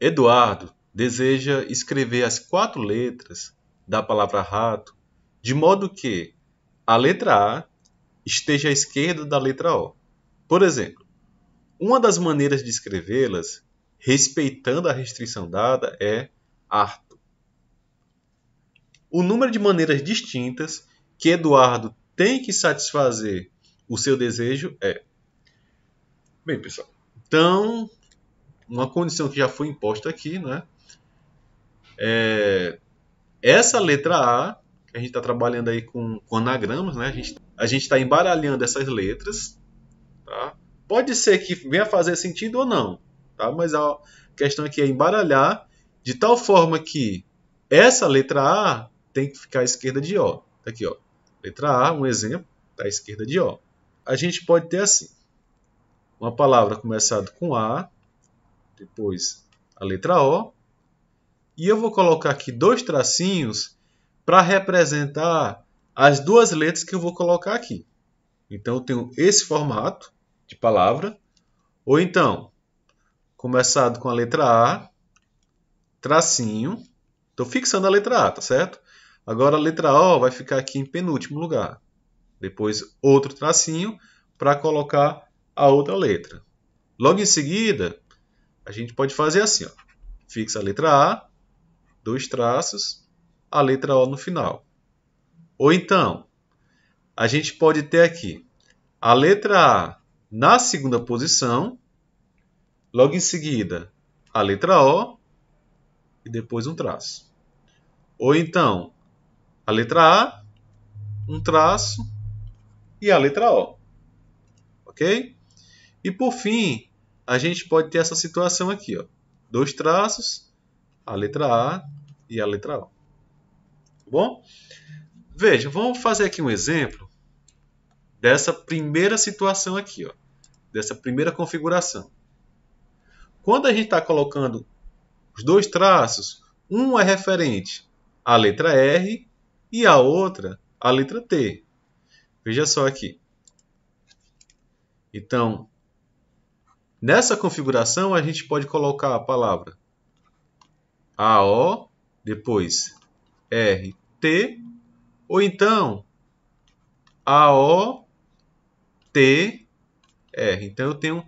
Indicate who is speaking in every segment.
Speaker 1: Eduardo deseja escrever as quatro letras da palavra rato de modo que a letra A esteja à esquerda da letra O. Por exemplo, uma das maneiras de escrevê-las, respeitando a restrição dada, é arto. O número de maneiras distintas que Eduardo tem que satisfazer o seu desejo é. Bem, pessoal, então uma condição que já foi imposta aqui, né? É, essa letra A, que a gente está trabalhando aí com, com, anagramas, né? A gente está embaralhando essas letras, tá? Pode ser que venha a fazer sentido ou não, tá? Mas a questão aqui é embaralhar de tal forma que essa letra A tem que ficar à esquerda de O. Tá aqui, ó. Letra A, um exemplo, está à esquerda de O. A gente pode ter assim. Uma palavra começada com A, depois a letra O. E eu vou colocar aqui dois tracinhos para representar as duas letras que eu vou colocar aqui. Então eu tenho esse formato de palavra, ou então começado com a letra A, tracinho. Estou fixando a letra A, tá certo? Agora a letra O vai ficar aqui em penúltimo lugar. Depois outro tracinho para colocar a outra letra. Logo em seguida, a gente pode fazer assim, ó. fixa a letra A, dois traços, a letra O no final. Ou então, a gente pode ter aqui a letra A na segunda posição, logo em seguida a letra O e depois um traço. Ou então, a letra A, um traço e a letra O. Ok? E por fim, a gente pode ter essa situação aqui, ó. Dois traços, a letra A e a letra O. Bom, veja, vamos fazer aqui um exemplo dessa primeira situação aqui, ó, dessa primeira configuração. Quando a gente está colocando os dois traços, um é referente à letra R e a outra à letra T. Veja só aqui. Então, Nessa configuração, a gente pode colocar a palavra AO, depois RT, ou então AOTR. Então, eu tenho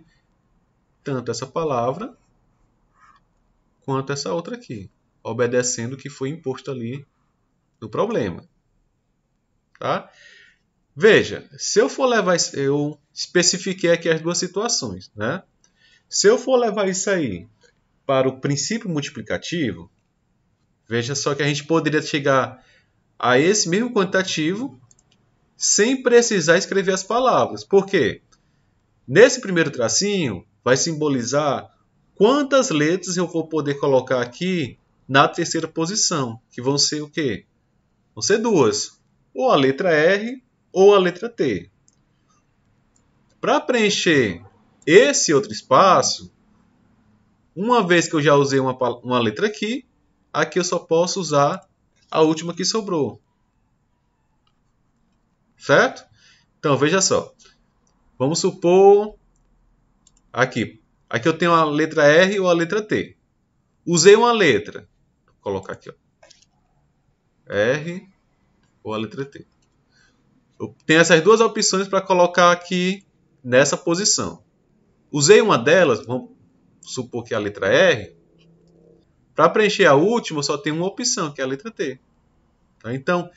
Speaker 1: tanto essa palavra quanto essa outra aqui, obedecendo o que foi imposto ali no problema. Tá? Veja, se eu for levar, eu especifiquei aqui as duas situações, né? Se eu for levar isso aí para o princípio multiplicativo, veja só que a gente poderia chegar a esse mesmo quantitativo sem precisar escrever as palavras. Por quê? Nesse primeiro tracinho vai simbolizar quantas letras eu vou poder colocar aqui na terceira posição, que vão ser o quê? Vão ser duas, ou a letra R ou a letra T. Para preencher esse outro espaço, uma vez que eu já usei uma, uma letra aqui, aqui eu só posso usar a última que sobrou. Certo? Então, veja só. Vamos supor aqui. Aqui eu tenho a letra R ou a letra T. Usei uma letra. Vou colocar aqui, ó. R ou a letra T. Eu tenho essas duas opções para colocar aqui nessa posição. Usei uma delas, vamos supor que é a letra R. Para preencher a última, só tem uma opção, que é a letra T. Tá? Então,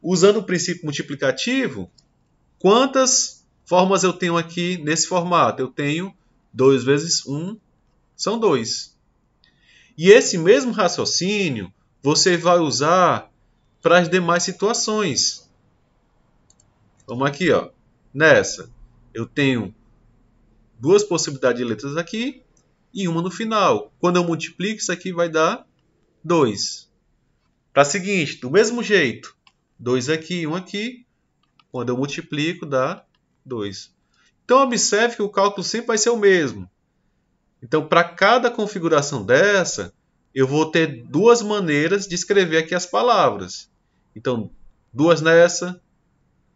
Speaker 1: usando o princípio multiplicativo, quantas formas eu tenho aqui nesse formato? Eu tenho 2 vezes 1 são 2. E esse mesmo raciocínio você vai usar para as demais situações. Vamos aqui, ó. Nessa, eu tenho duas possibilidades de letras aqui e uma no final. Quando eu multiplico, isso aqui vai dar 2. Para a seguinte, do mesmo jeito, 2 aqui e 1 um aqui. Quando eu multiplico, dá 2. Então, observe que o cálculo sempre vai ser o mesmo. Então, para cada configuração dessa, eu vou ter duas maneiras de escrever aqui as palavras. Então, duas nessa,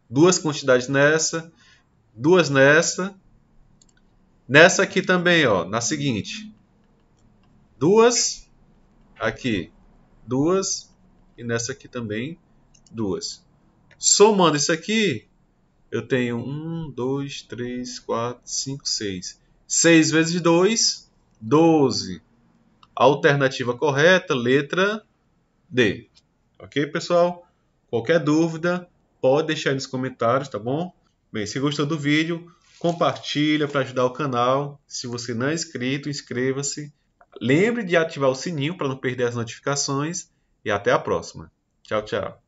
Speaker 1: duas quantidades nessa, duas nessa Nessa aqui também, ó, na seguinte. Duas, aqui, duas, e nessa aqui também, duas. Somando isso aqui, eu tenho um dois três quatro cinco seis seis vezes dois 12. Alternativa correta, letra D. Ok, pessoal? Qualquer dúvida, pode deixar nos comentários, tá bom? Bem, se gostou do vídeo, compartilha para ajudar o canal. Se você não é inscrito, inscreva-se. Lembre de ativar o sininho para não perder as notificações e até a próxima. Tchau, tchau.